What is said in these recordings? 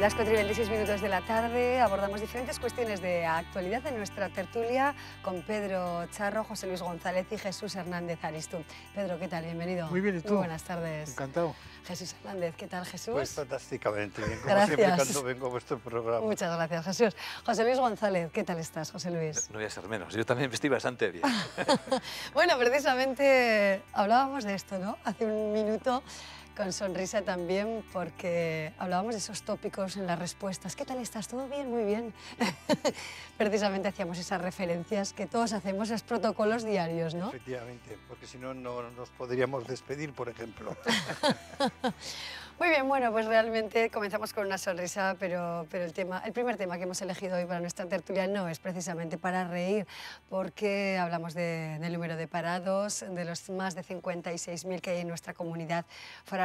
Las 4 y 26 minutos de la tarde abordamos diferentes cuestiones de actualidad en nuestra tertulia con Pedro Charro, José Luis González y Jesús Hernández Aristú. Pedro, ¿qué tal? Bienvenido. Muy bien, ¿y tú? Muy buenas tardes. Encantado. Jesús Hernández, ¿qué tal Jesús? Pues fantásticamente bien, como gracias. siempre cuando vengo a vuestro programa. Muchas gracias Jesús. José Luis González, ¿qué tal estás José Luis? No, voy a ser menos, yo también vestí bastante bien. bueno, precisamente hablábamos de esto, ¿no? Hace un minuto con sonrisa también porque hablábamos de esos tópicos en las respuestas. ¿Qué tal estás? ¿Todo bien? Muy bien. Precisamente hacíamos esas referencias que todos hacemos, esos protocolos diarios, ¿no? Efectivamente, porque si no, no nos podríamos despedir, por ejemplo. Muy bien, bueno, pues realmente comenzamos con una sonrisa, pero, pero el, tema, el primer tema que hemos elegido hoy para nuestra tertulia no es precisamente para reír, porque hablamos del número de parados, de los más de 56.000 que hay en nuestra comunidad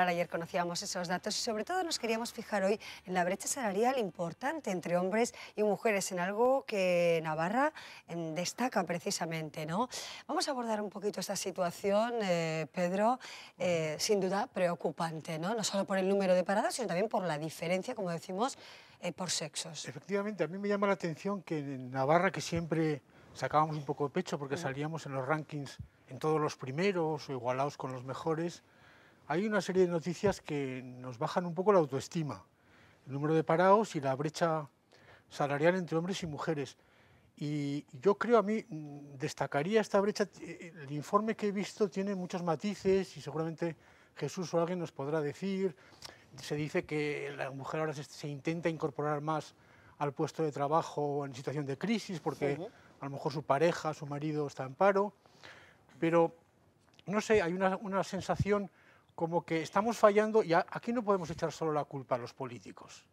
Ayer conocíamos esos datos y sobre todo nos queríamos fijar hoy en la brecha salarial importante entre hombres y mujeres, en algo que Navarra destaca precisamente. ¿no? Vamos a abordar un poquito esta situación, eh, Pedro, eh, sin duda preocupante, ¿no? no solo por el número de paradas, sino también por la diferencia, como decimos, eh, por sexos. Efectivamente, a mí me llama la atención que en Navarra, que siempre sacábamos un poco de pecho porque mm. salíamos en los rankings en todos los primeros o igualados con los mejores, hay una serie de noticias que nos bajan un poco la autoestima, el número de parados y la brecha salarial entre hombres y mujeres. Y yo creo, a mí destacaría esta brecha, el informe que he visto tiene muchos matices y seguramente Jesús o alguien nos podrá decir, se dice que la mujer ahora se, intenta incorporar más al puesto de trabajo en situación de crisis porque a lo mejor su pareja, su marido está en paro, pero no sé, hay una, una sensación como que estamos fallando, y aquí no podemos echar solo la culpa a los políticos,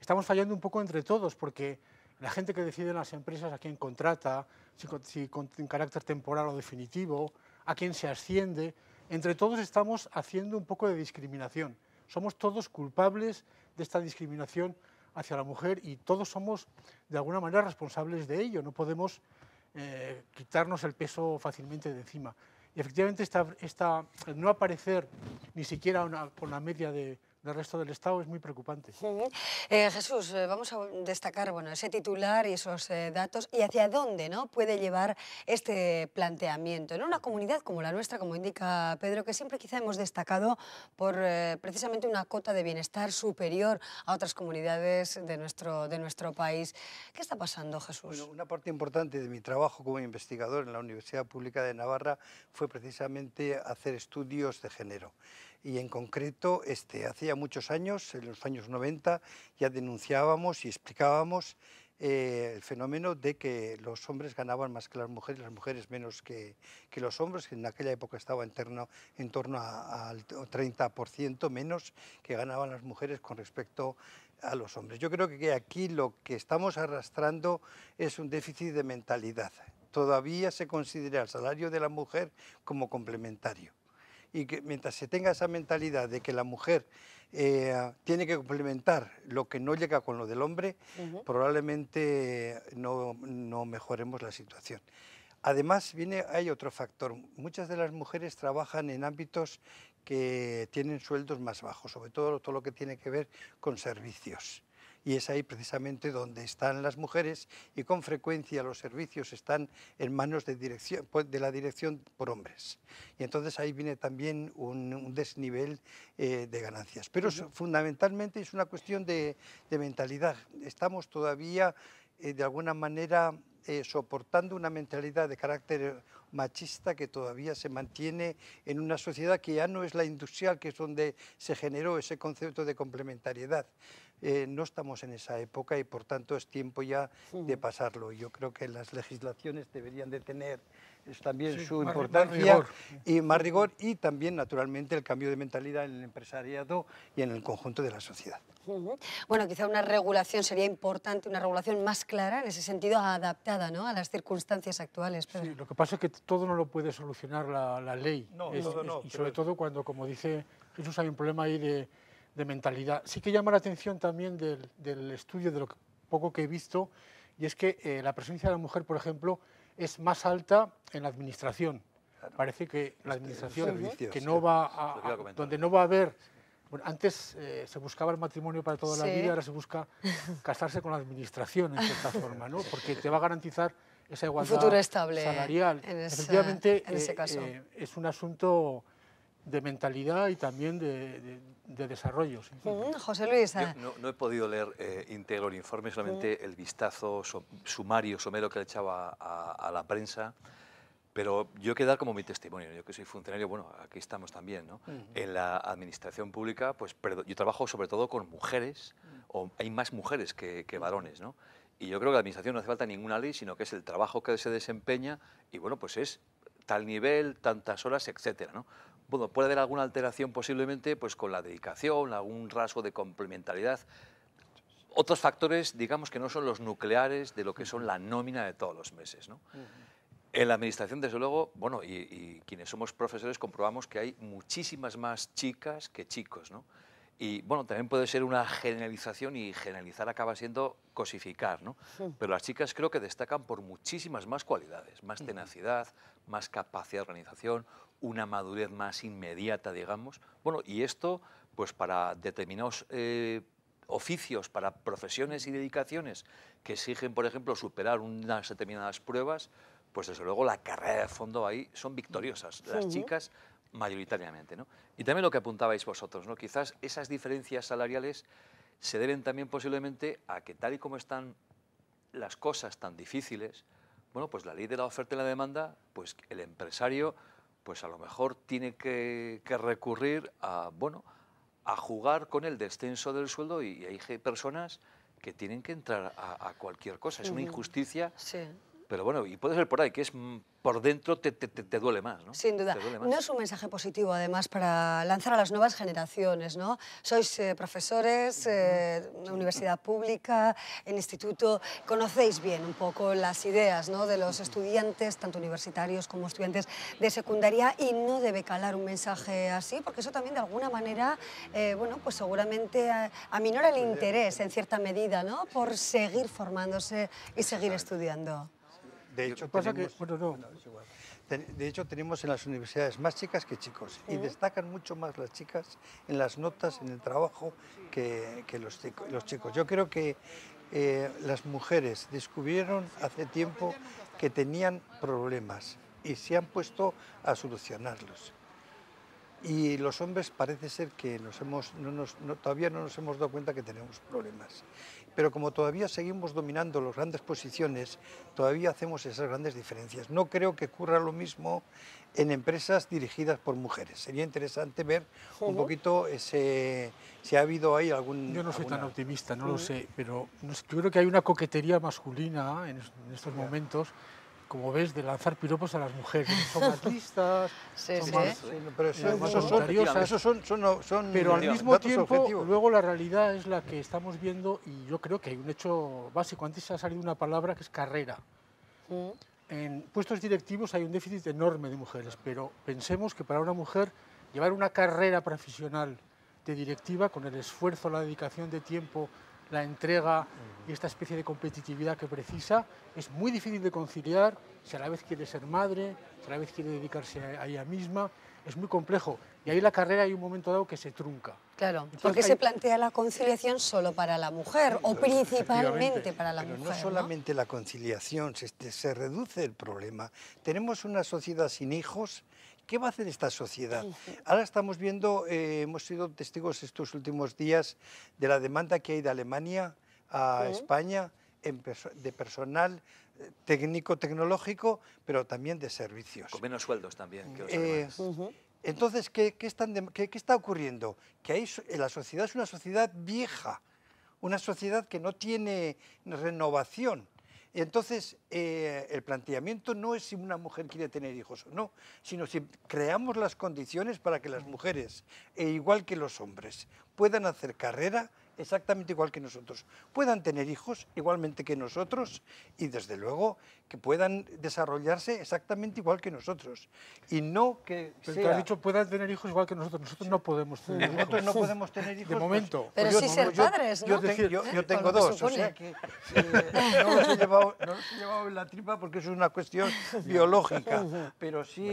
estamos fallando un poco entre todos, porque la gente que decide en las empresas a quién contrata, si, con, en carácter temporal o definitivo, a quién se asciende, entre todos estamos haciendo un poco de discriminación. Somos todos culpables de esta discriminación hacia la mujer y todos somos de alguna manera responsables de ello. No podemos eh, quitarnos el peso fácilmente de encima. Y efectivamente esta, no aparecer ni siquiera con la media de, del resto del Estado es muy preocupante. Eh, Jesús, eh, vamos a destacar bueno, ese titular y esos eh, datos y hacia dónde ¿no? puede llevar este planteamiento. En una comunidad como la nuestra, como indica Pedro, que siempre quizá hemos destacado por precisamente una cota de bienestar superior a otras comunidades de nuestro, de nuestro país. ¿Qué está pasando, Jesús? una parte importante de mi trabajo como investigador en la Universidad Pública de Navarra fue precisamente hacer estudios de género. Y en concreto, este, hacía muchos años, en los años 90, ya denunciábamos y explicábamos eh, el fenómeno de que los hombres ganaban más que las mujeres, las mujeres menos que, los hombres, que en aquella época estaba en, en torno al 30% menos que ganaban las mujeres con respecto a los hombres. Yo creo que aquí lo que estamos arrastrando es un déficit de mentalidad. Todavía se considera el salario de la mujer como complementario y que mientras se tenga esa mentalidad de que la mujer eh, tiene que complementar lo que no llega con lo del hombre, probablemente no, mejoremos la situación. Además, hay otro factor. Muchas de las mujeres trabajan en ámbitos que tienen sueldos más bajos, sobre todo todo lo que tiene que ver con servicios y es ahí precisamente donde están las mujeres y con frecuencia los servicios están en manos de, dirección, pues, de la dirección por hombres. Y entonces ahí viene también un, desnivel eh, de ganancias. Pero fundamentalmente es una cuestión de, de mentalidad. Estamos todavía eh, de alguna manera eh, soportando una mentalidad de carácter machista que todavía se mantiene en una sociedad que ya no es la industrial, que es donde se generó ese concepto de complementariedad. Eh, no estamos en esa época y por tanto es tiempo ya de pasarlo. Yo creo que las legislaciones deberían de tener es también su importancia y más rigor y también naturalmente el cambio de mentalidad en el empresariado y en el conjunto de la sociedad. Bueno, quizá una regulación sería importante, una regulación más clara, en ese sentido adaptada ¿no? a las circunstancias actuales. lo que pasa es que todo no lo puede solucionar la, ley. No, no, y sobre todo cuando, como dice Jesús, hay un problema ahí de, de mentalidad. Sí que llama la atención también del, estudio, de lo poco que he visto, y es que eh, la presencia de la mujer, por ejemplo, es más alta en la administración. Parece que la administración, que no va a, donde no va a haber antes eh, se buscaba el matrimonio para toda la vida, ahora se busca casarse con la administración, en cierta forma, ¿no? porque te va a garantizar esa igualdad salarial. Efectivamente, eh, eh, es un asunto de mentalidad y también de, de, desarrollo. Mm, José Luis. Ah. no, he podido leer eh, íntegro el informe, solamente mm. el vistazo sumario, somero que le echaba a, la prensa, pero yo he como mi testimonio, yo que soy funcionario, bueno, aquí estamos también, ¿no? En la administración pública, pues yo trabajo sobre todo con mujeres, o hay más mujeres que, que varones, ¿no? Y yo creo que la administración no hace falta ninguna ley, sino que es el trabajo que se desempeña y bueno, pues es tal nivel, tantas horas, etcétera, ¿no? Bueno, puede haber alguna alteración posiblemente pues con la dedicación, algún rasgo de complementariedad. Otros factores, digamos, que no son los nucleares de lo que son la nómina de todos los meses. ¿no? En la administración, desde luego, bueno, y, quienes somos profesores comprobamos que hay muchísimas más chicas que chicos, ¿no? Y bueno, también puede ser una generalización y generalizar acaba siendo cosificar, ¿no? Pero las chicas creo que destacan por muchísimas más cualidades, más tenacidad, más capacidad de organización, una madurez más inmediata, digamos. Bueno, y esto, pues para determinados eh, oficios, para profesiones y dedicaciones que exigen, por ejemplo, superar unas determinadas pruebas, pues desde luego la carrera de fondo ahí son victoriosas. Las chicas mayoritariamente. ¿no? Y también lo que apuntabais vosotros, ¿no? quizás esas diferencias salariales se deben también posiblemente a que tal y como están las cosas tan difíciles, bueno, pues la ley de la oferta y la demanda, pues el empresario pues a lo mejor tiene que, que recurrir a, bueno, a jugar con el descenso del sueldo y, hay personas que tienen que entrar a, cualquier cosa. Es una injusticia pero bueno, y puede ser por ahí, que es mm, por dentro te, te, te duele más, ¿no? Sin duda. No es un mensaje positivo, además, para lanzar a las nuevas generaciones, ¿no? Sois eh, profesores, eh, universidad pública, en instituto, conocéis bien un poco las ideas ¿no? de los estudiantes, tanto universitarios como estudiantes de secundaria, y no debe calar un mensaje así, porque eso también de alguna manera, eh, bueno, pues seguramente eh, aminora el pues interés en cierta medida, ¿no? Por seguir formándose y seguir estudiando. De hecho, tenemos, de hecho, tenemos en las universidades más chicas que chicos y ¿Eh? destacan mucho más las chicas en las notas, en el trabajo, que, los, chicos. Yo creo que eh, las mujeres descubrieron hace tiempo que tenían problemas y se han puesto a solucionarlos. Y los hombres parece ser que nos hemos, todavía no nos hemos dado cuenta que tenemos problemas pero como todavía seguimos dominando las grandes posiciones, todavía hacemos esas grandes diferencias. No creo que ocurra lo mismo en empresas dirigidas por mujeres. Sería interesante ver un poquito ese, si ha habido ahí algún... Yo no soy tan optimista, no lo sé, pero yo creo que hay una coquetería masculina en, estos momentos como ves, de lanzar piropos a las mujeres. Son artistas, son más, pero son, Pero al mismo tiempo, luego la realidad es la que estamos viendo y yo creo que hay un hecho básico. Antes ha salido una palabra que es carrera. Mm. En puestos directivos hay un déficit enorme de mujeres, pero pensemos que para una mujer llevar una carrera profesional de directiva con el esfuerzo, la dedicación de tiempo la entrega y esta especie de competitividad que precisa, es muy difícil de conciliar si a la vez quiere ser madre, si a la vez quiere dedicarse a ella misma, es muy complejo. Y ahí la carrera hay un momento dado que se trunca. Claro, porque se plantea la conciliación solo para la mujer o principalmente para la pero mujer. No solamente la conciliación, este, se, reduce el problema. Tenemos una sociedad sin hijos. ¿Qué va a hacer esta sociedad? Ahora estamos viendo, eh, hemos sido testigos estos últimos días de la demanda que hay de Alemania a España de personal técnico-tecnológico, pero también de servicios. Con menos sueldos también. Eh, entonces, ¿qué, está ocurriendo? Que eh, la sociedad es una sociedad vieja, una sociedad que no tiene renovación. Entonces, eh, el planteamiento no es si una mujer quiere tener hijos o no, sino si creamos las condiciones para que las mujeres, e igual que los hombres, puedan hacer carrera, exactamente igual que nosotros, puedan tener hijos igualmente que nosotros y desde luego que puedan desarrollarse exactamente igual que nosotros. Y no que Pero te has dicho, puedan tener hijos igual que nosotros. Nosotros no podemos tener hijos. Nosotros no podemos tener hijos. De momento. Pero sí ser padres, yo, tengo dos, o sea eh, no, los he llevado, en la tripa porque es una cuestión biológica. Pues, pero sí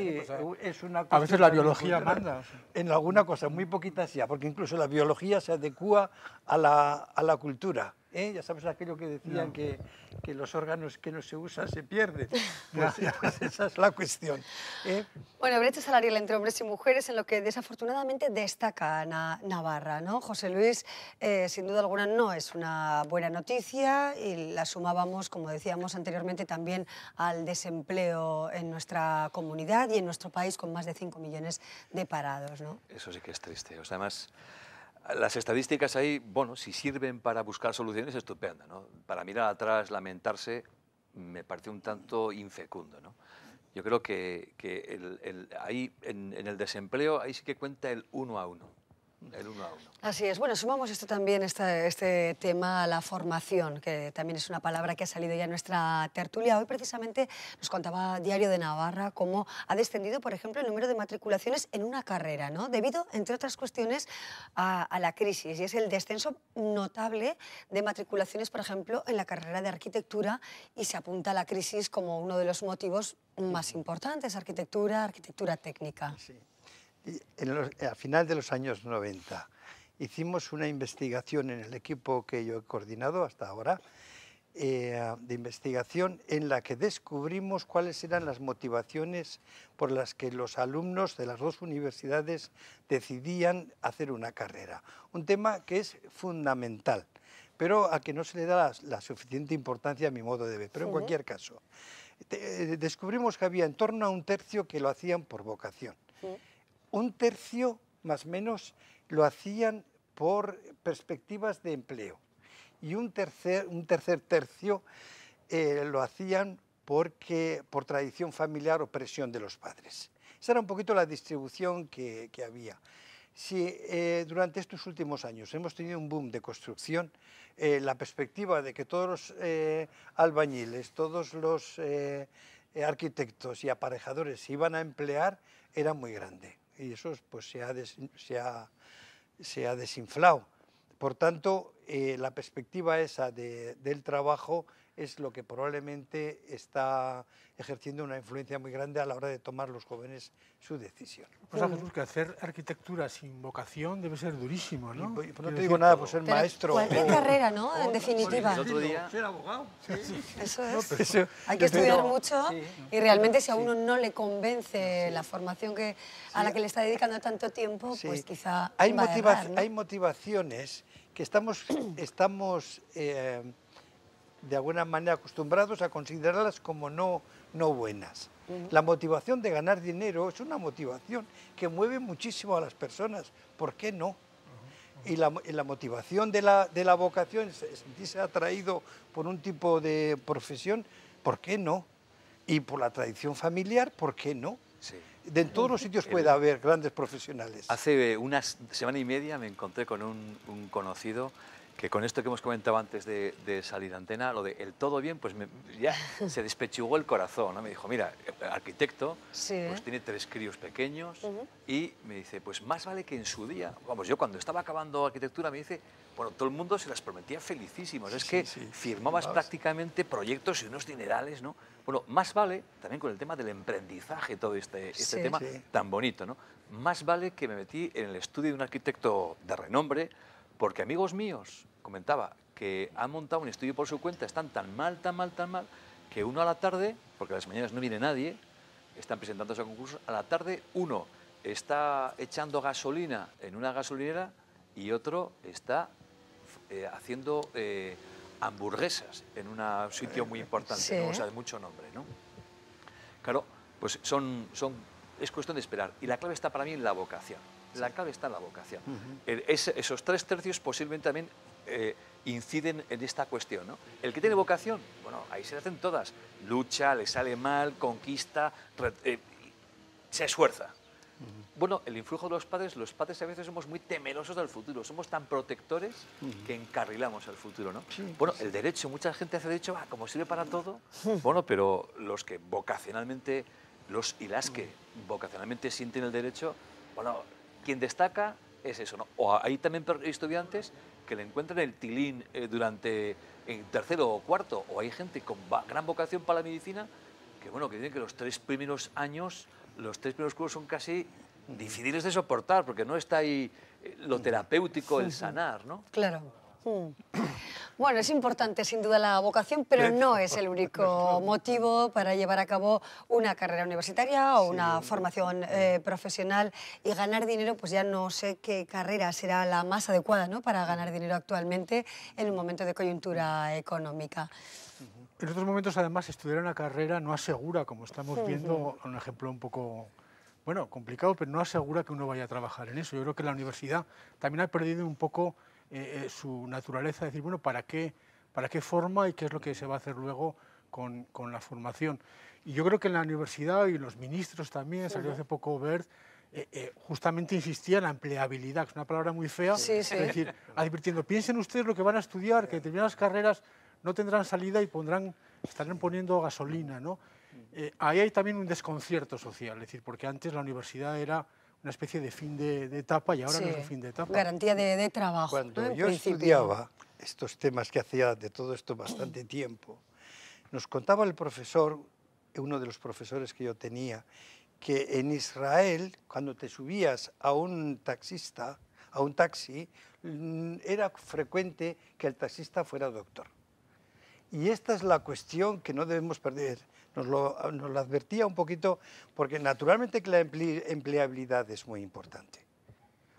es una cuestión... A veces la biología manda. En alguna cosa, muy poquita sea porque incluso la biología se adecua a la, a la cultura. ¿Eh? Ya sabes aquello que decían que, que, los órganos que no se usan se pierden. Pues, pues, esa es la cuestión. ¿eh? Bueno, brecha salarial entre hombres y mujeres en lo que desafortunadamente destaca Navarra. ¿no? José Luis, eh, sin duda alguna, no es una buena noticia y la sumábamos, como decíamos anteriormente, también al desempleo en nuestra comunidad y en nuestro país con más de 5 millones de parados. ¿no? Eso sí que es triste. O además... Las estadísticas ahí, bueno, si sirven para buscar soluciones, estupendo. Para mirar atrás, lamentarse, me parece un tanto infecundo, ¿no? Yo creo que, ahí, en, el desempleo, ahí sí que cuenta el uno a uno. Así es. Bueno, sumamos esto también, este, tema, a la formación, que también es una palabra que ha salido ya en nuestra tertulia. Hoy precisamente nos contaba Diario de Navarra cómo ha descendido, por ejemplo, el número de matriculaciones en una carrera, ¿no? debido, entre otras cuestiones, a, a la crisis. Y es el descenso notable de matriculaciones, por ejemplo, en la carrera de arquitectura y se apunta a la crisis como uno de los motivos más importantes, arquitectura, arquitectura técnica. Al a final de los años 90 hicimos una investigación en el equipo que yo he coordinado hasta ahora, eh, de investigación en la que descubrimos cuáles eran las motivaciones por las que los alumnos de las dos universidades decidían hacer una carrera. Un tema que es fundamental, pero a que no se le da la, suficiente importancia a mi modo de ver, pero en cualquier caso. Eh, descubrimos que había en torno a un tercio que lo hacían por vocación. Sí un tercio más o menos lo hacían por perspectivas de empleo y un tercer, tercio eh, lo hacían porque, por tradición familiar o presión de los padres. Esa era un poquito la distribución que, había. Si eh, durante estos últimos años hemos tenido un boom de construcción, eh, la perspectiva de que todos los albañiles, todos los arquitectos y aparejadores se iban a emplear era muy grande y eso pues, se, ha se, ha, desinflado. Por tanto, eh, la perspectiva esa del trabajo es lo que probablemente está ejerciendo una influencia muy grande a la hora de tomar los jóvenes su decisión. Pues Jesús, que hacer arquitectura sin vocación debe ser durísimo, ¿no? no te digo nada por pues, ser maestro. Cualquier o, carrera, ¿no? En definitiva. Ser abogado. Sí, Eso es. Hay que estudiar mucho y realmente si a uno no le convence la formación que, a la que le está dedicando tanto tiempo, pues quizá... Hay, hay motivaciones que estamos, estamos eh, de alguna manera acostumbrados a considerarlas como no, no buenas. La motivación de ganar dinero es una motivación que mueve muchísimo a las personas. ¿Por qué no? Y la, motivación de la, de la vocación, sentirse atraído por un tipo de profesión, ¿por qué no? Y por la tradición familiar, ¿por qué no? en todos los sitios puede haber grandes profesionales. Hace una semana y media me encontré con un conocido que con esto que hemos comentado antes de, de salir antena, lo de el todo bien, pues ya se despechugó el corazón. ¿no? Me dijo, mira, arquitecto, pues tiene tres críos pequeños y me dice, pues más vale que en su día, vamos, yo cuando estaba acabando arquitectura me dice, bueno, todo el mundo se las prometía felicísimos, es que firmabas prácticamente proyectos y unos dinerales, ¿no? Bueno, más vale, también con el tema del emprendizaje, todo este, este tema tan bonito, ¿no? Más vale que me metí en el estudio de un arquitecto de renombre, porque amigos míos, comentaba, que han montado un estudio por su cuenta, están tan mal, tan mal, tan mal, que uno a la tarde, porque a las mañanas no viene nadie, están presentando a concursos, a la tarde uno está echando gasolina en una gasolinera y otro está eh, haciendo eh, hamburguesas en un sitio muy importante, o sea, de mucho nombre. ¿no? Claro, pues son, son, es cuestión de esperar. Y la clave está para mí en la vocación. La clave está en la vocación. esos tres tercios posiblemente también eh, inciden en esta cuestión. El que tiene vocación, bueno, ahí se hacen todas. Lucha, le sale mal, conquista, eh, se esfuerza. Bueno, el influjo de los padres, los padres a veces somos muy temerosos del futuro, somos tan protectores que encarrilamos el futuro, ¿no? bueno, el derecho, mucha gente hace derecho, ...va, ah, como sirve para todo, bueno, pero los que vocacionalmente, los y las que vocacionalmente sienten el derecho, bueno, quien destaca es eso, ¿no? O hay también estudiantes que le encuentran el tilín eh, durante el tercero o cuarto, o hay gente con gran vocación para la medicina, que bueno, que dicen que los tres primeros años, los tres primeros cursos son casi difíciles de soportar, porque no está ahí eh, lo terapéutico, el sanar, ¿no? Claro. Mm. Bueno, es importante sin duda la vocación, pero no es el único motivo para llevar a cabo una carrera universitaria o una formación eh, profesional y ganar dinero, pues ya no sé qué carrera será la más adecuada ¿no? para ganar dinero actualmente en un momento de coyuntura económica. En otros momentos, además, estudiar una carrera no asegura, como estamos viendo, un ejemplo un poco bueno, complicado, pero no asegura que uno vaya a trabajar en eso. Yo creo que la universidad también ha perdido un poco eh, eh, su naturaleza, decir, bueno, ¿para qué, ¿para qué forma y qué es lo que se va a hacer luego con, la formación? Y yo creo que en la universidad y los ministros también, salió hace poco Bert, eh, justamente insistía en la empleabilidad, que es una palabra muy fea, es decir, advirtiendo, piensen ustedes lo que van a estudiar, que determinadas carreras no tendrán salida y pondrán, estarán poniendo gasolina, ¿no? Mm. ahí hay también un desconcierto social, es decir, porque antes la universidad era una especie de fin de, etapa y ahora no es fin de etapa. Garantía de, trabajo. Cuando yo estudiaba estos temas que hacía de todo esto bastante tiempo, nos contaba el profesor, uno de los profesores que yo tenía, que en Israel, cuando te subías a un taxista, a un taxi, mm, era frecuente que el taxista fuera doctor. Y esta es la cuestión que no debemos perder nos lo, advertía un poquito, porque naturalmente que la empleabilidad es muy importante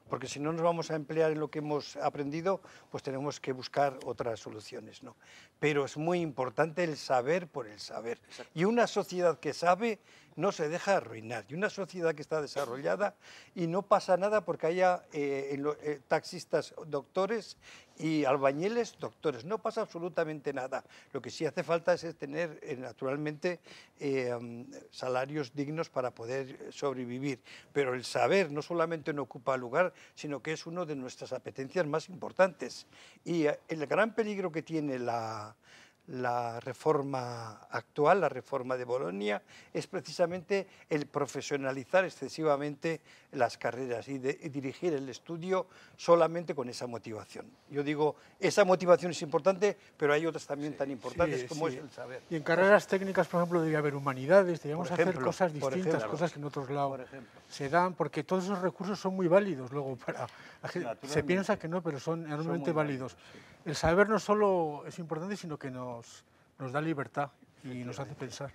porque si no nos vamos a emplear en lo que hemos aprendido, pues tenemos que buscar otras soluciones, ¿no? Pero es muy importante el saber por el saber. Y una sociedad que sabe no se deja arruinar. Y una sociedad que está desarrollada y no pasa nada porque haya eh, eh, taxistas doctores y albañiles doctores. No pasa absolutamente nada. Lo que sí hace falta es tener, eh, naturalmente, um, salarios dignos para poder sobrevivir. Pero el saber no solamente no ocupa lugar, sino que es una de nuestras apetencias más importantes. Y el gran peligro que tiene la la reforma actual, la reforma de Bolonia, es precisamente el profesionalizar excesivamente las carreras y, dirigir el estudio solamente con esa motivación. Yo digo, esa motivación es importante, pero hay otras también tan importantes como es el saber. Y en carreras técnicas, por ejemplo, debería haber humanidades, debemos hacer cosas distintas, cosas que en otros lados se dan, porque todos esos recursos son muy válidos luego para... Se piensa que no, pero son enormemente válidos. el saber no solo es importante, sino que no nos, da libertad y nos hace pensar.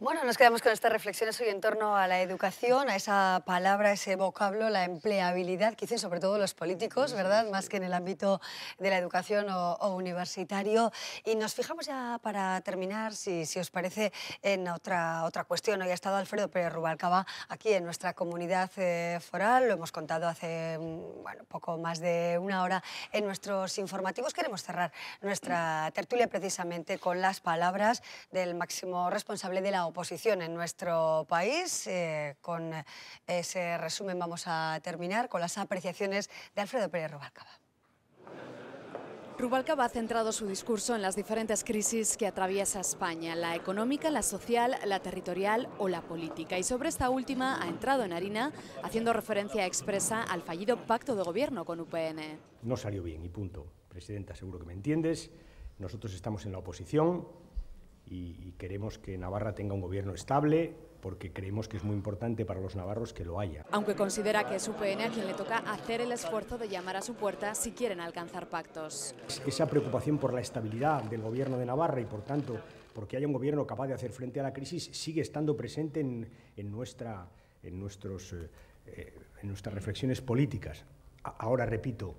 Bueno, nos quedamos con estas reflexiones hoy en torno a la educación, a esa palabra, ese vocablo, la empleabilidad que dicen sobre todo los políticos, ¿verdad? Más que en el ámbito de la educación o, universitario. Y nos fijamos ya para terminar, si, os parece, en otra, otra cuestión. Hoy ha estado Alfredo Pérez Rubalcaba aquí en nuestra comunidad eh, foral, lo hemos contado hace mm, bueno, poco más de una hora en nuestros informativos. Queremos cerrar nuestra tertulia precisamente con las palabras del máximo responsable de la oposición en nuestro país. Eh, con ese resumen vamos a terminar con las apreciaciones de Alfredo Pérez Rubalcaba. Rubalcaba ha centrado su discurso en las diferentes crisis que atraviesa España, la económica, la social, la territorial o la política. Y sobre esta última ha entrado en harina, haciendo referencia expresa al fallido pacto de gobierno con UPN. No salió bien y punto. Presidenta, seguro que me entiendes. Nosotros estamos en la oposición, y, queremos que Navarra tenga un gobierno estable, porque creemos que es muy importante para los navarros que lo haya. Aunque considera que es UPN a quien le toca hacer el esfuerzo de llamar a su puerta si quieren alcanzar pactos. Esa preocupación por la estabilidad del gobierno de Navarra y por tanto porque haya un gobierno capaz de hacer frente a la crisis sigue estando presente en, nuestra, en, nuestros, eh, eh, en nuestras reflexiones políticas. Ahora repito,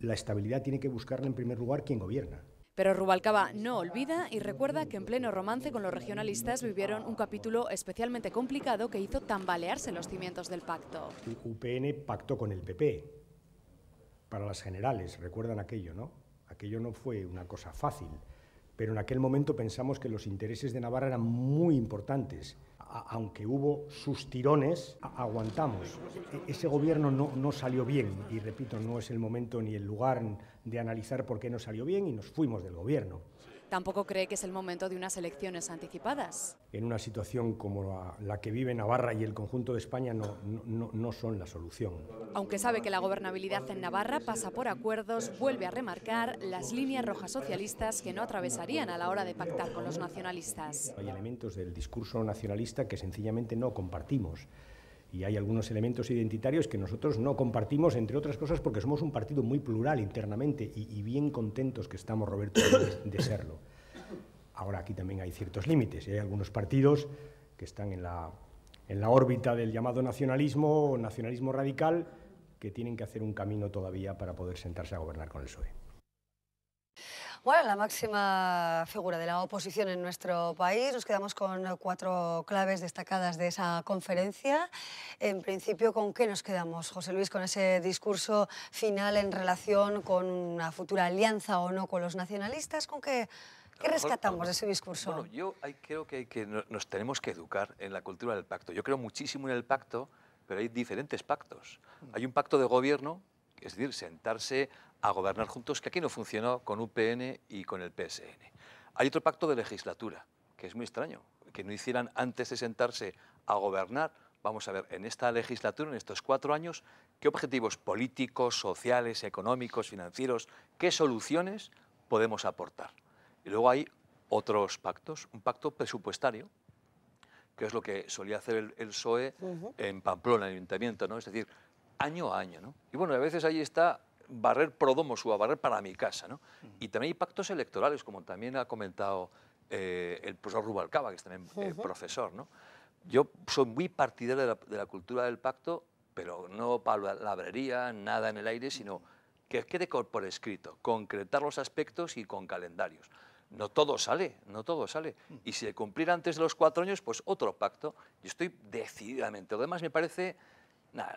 la estabilidad tiene que buscarla en primer lugar quien gobierna. Pero Rubalcaba no olvida y recuerda que en pleno romance con los regionalistas vivieron un capítulo especialmente complicado que hizo tambalearse los cimientos del pacto. UPN pactó con el PP para las generales, recuerdan aquello, ¿no? Aquello no fue una cosa fácil, pero en aquel momento pensamos que los intereses de Navarra eran muy importantes aunque hubo sus tirones, aguantamos. E, ese gobierno no, salió bien y, repito, no es el momento ni el lugar de analizar por qué no salió bien y nos fuimos del gobierno tampoco cree que es el momento de unas elecciones anticipadas. En una situación como la, que vive Navarra y el conjunto de España no, no, no son la solución. Aunque sabe que la gobernabilidad en Navarra pasa por acuerdos, vuelve a remarcar las líneas rojas socialistas que no atravesarían a la hora de pactar con los nacionalistas. Hay elementos del discurso nacionalista que sencillamente no compartimos y hay algunos elementos identitarios que nosotros no compartimos, entre otras cosas porque somos un partido muy plural internamente y, bien contentos que estamos, Roberto, de, serlo. Ahora aquí también hay ciertos límites y ¿eh? hay algunos partidos que están en la, órbita del llamado nacionalismo, o nacionalismo radical, que tienen que hacer un camino todavía para poder sentarse a gobernar con el PSOE. Bueno, la máxima figura de la oposición en nuestro país. Nos quedamos con cuatro claves destacadas de esa conferencia. En principio, ¿con qué nos quedamos, José Luis, con ese discurso final en relación con una futura alianza o no con los nacionalistas? ¿Con qué, rescatamos de ese discurso? Bueno, yo creo que nos tenemos que educar en la cultura del pacto. Yo creo muchísimo en el pacto, pero hay diferentes pactos. Mm. Hay un pacto de gobierno, es decir, sentarse a gobernar juntos, que aquí no funcionó con UPN y con el PSN. Hay otro pacto de legislatura, que es muy extraño, que no hicieran antes de sentarse a gobernar. Vamos a ver, en esta legislatura, en estos cuatro años, ¿qué objetivos políticos, sociales, económicos, financieros, qué soluciones podemos aportar? Y luego hay otros pactos, un pacto presupuestario, que es lo que solía hacer el, SOE PSOE en Pamplona, en el ayuntamiento, ¿no? Es decir, año a año, Y bueno, a veces ahí está barrer prodomo o barrer para mi casa. ¿no? Y también hay pactos electorales, como también ha comentado eh, el profesor Rubalcaba, que es también eh, profesor. ¿no? Yo soy muy partidario de la, cultura del pacto, pero no palabrería, nada en el aire, sino que quede por escrito, concretar los aspectos y con calendarios. No todo sale, no todo sale. Y si de cumplir antes de los cuatro años, pues otro pacto. Yo estoy decididamente. Lo demás me parece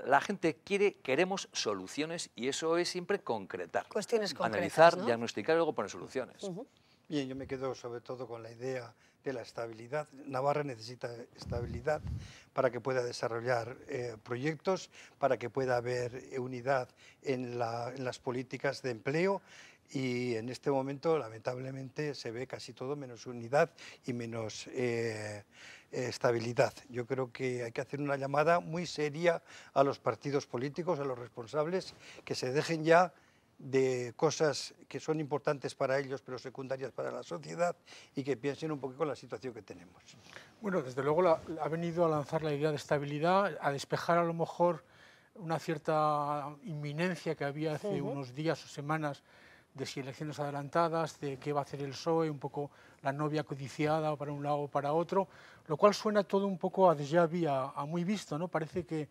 la gente quiere, queremos soluciones y eso es siempre concretar. Cuestiones Analizar, diagnosticar y luego poner soluciones. Bien, yo me quedo sobre todo con la idea de la estabilidad. Navarra necesita estabilidad para que pueda desarrollar eh, proyectos, para que pueda haber unidad en, las políticas de empleo y en este momento lamentablemente se ve casi todo menos unidad y menos... Eh, estabilidad. Yo creo que hay que hacer una llamada muy seria a los partidos políticos, a los responsables, que se dejen ya de cosas que son importantes para ellos pero secundarias para la sociedad y que piensen un poquito en la situación que tenemos. Bueno, desde luego ha venido a lanzar la idea de estabilidad, a despejar a lo mejor una cierta inminencia que había hace unos días o semanas de si elecciones adelantadas, de qué va a hacer el PSOE, un poco la novia codiciada para un lado o para otro, lo cual suena todo un poco a déjà vu, a, muy visto, ¿no? Parece que,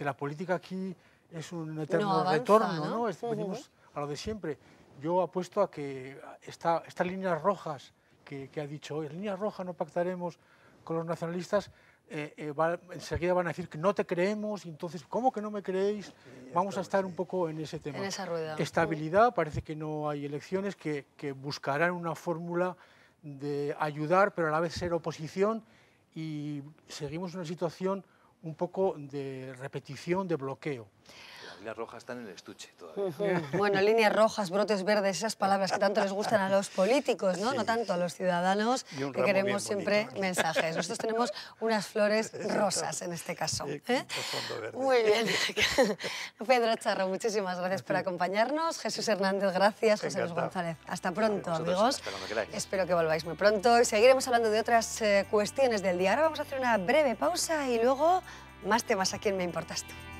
la política aquí es un eterno retorno, ¿no? a lo de siempre. Yo apuesto a que estas líneas rojas que, ha dicho hoy, líneas rojas no pactaremos con los nacionalistas, eh, eh, enseguida van a decir que no te creemos, y entonces, ¿cómo que no me creéis? Vamos a estar un poco en ese tema. En esa rueda. Estabilidad, parece que no hay elecciones, que, que buscarán una fórmula de ayudar, pero a la vez ser oposición, y seguimos una situación un poco de repetición, de bloqueo líneas rojas están en el estuche todavía. bueno, líneas rojas, brotes verdes, esas palabras que tanto les gustan a los políticos, ¿no? No tanto a los ciudadanos, que queremos siempre mensajes. Nosotros tenemos unas flores rosas en este caso. ¿eh? Muy bien. Pedro Charro, muchísimas gracias por acompañarnos. Jesús Hernández, gracias. José Luis González, hasta pronto, amigos. Espero que volváis muy pronto y seguiremos hablando de otras eh, cuestiones del día. Ahora vamos a hacer una breve pausa y luego más temas ¿A quién Me Importas Tú.